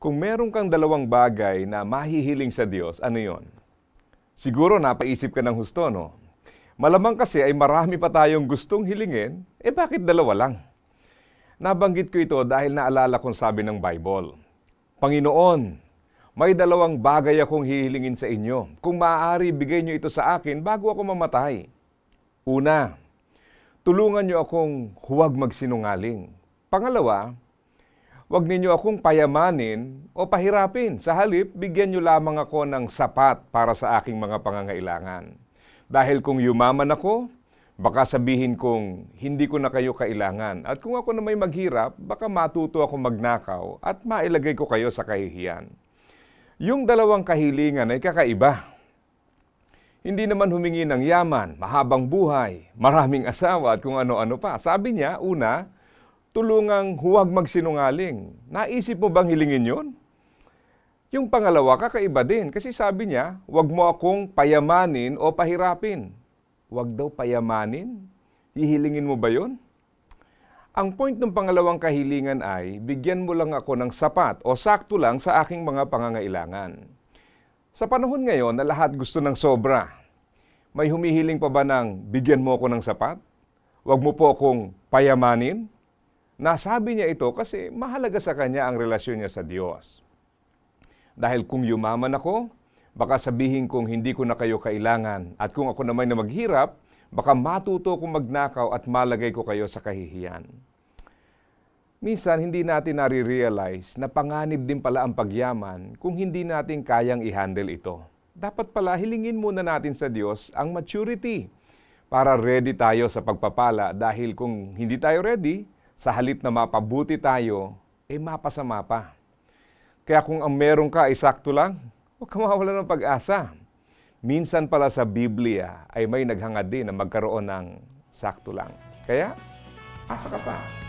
Kung meron kang dalawang bagay na mahihiling sa Diyos, ano yon? Siguro napaisip ka ng husto, no? Malamang kasi ay marami pa tayong gustong hilingin, eh bakit dalawa lang? Nabanggit ko ito dahil naalala kong sabi ng Bible, Panginoon, may dalawang bagay akong hihilingin sa inyo. Kung maaari, bigay niyo ito sa akin bago ako mamatay. Una, tulungan niyo akong huwag magsinungaling. Pangalawa, Huwag ninyo akong payamanin o pahirapin. Sa halip, bigyan nyo lamang ako ng sapat para sa aking mga pangangailangan. Dahil kung yumaman ako, baka sabihin kong hindi ko na kayo kailangan. At kung ako na may maghirap, baka matuto ako magnakaw at mailagay ko kayo sa kahihiyan. Yung dalawang kahilingan ay kakaiba. Hindi naman humingi ng yaman, mahabang buhay, maraming asawa at kung ano-ano pa. Sabi niya, una, tulungang huwag magsinungaling. Naisip mo bang hilingin yon? Yung pangalawa, kakaiba din. Kasi sabi niya, huwag mo akong payamanin o pahirapin. Huwag daw payamanin? Hihilingin mo ba yon? Ang point ng pangalawang kahilingan ay, bigyan mo lang ako ng sapat o sakto lang sa aking mga pangangailangan. Sa panahon ngayon na lahat gusto ng sobra, may humihiling pa ba ng bigyan mo ako ng sapat? Huwag mo po akong payamanin Nasabi niya ito kasi mahalaga sa kanya ang relasyon niya sa Diyos. Dahil kung yumaman ako, baka sabihin kong hindi ko na kayo kailangan. At kung ako naman na maghirap, baka matuto kong magnakaw at malagay ko kayo sa kahihiyan. Minsan, hindi natin nare-realize na panganib din pala ang pagyaman kung hindi natin kayang i-handle ito. Dapat pala hilingin muna natin sa Diyos ang maturity para ready tayo sa pagpapala dahil kung hindi tayo ready, sa halip na mapabuti tayo, eh mapasama pa. Kaya kung ang meron ka ay sakto lang, huwag ka mawala ng pag-asa. Minsan pala sa Biblia ay may naghangad din na magkaroon ng sakto lang. Kaya, asa ka pa.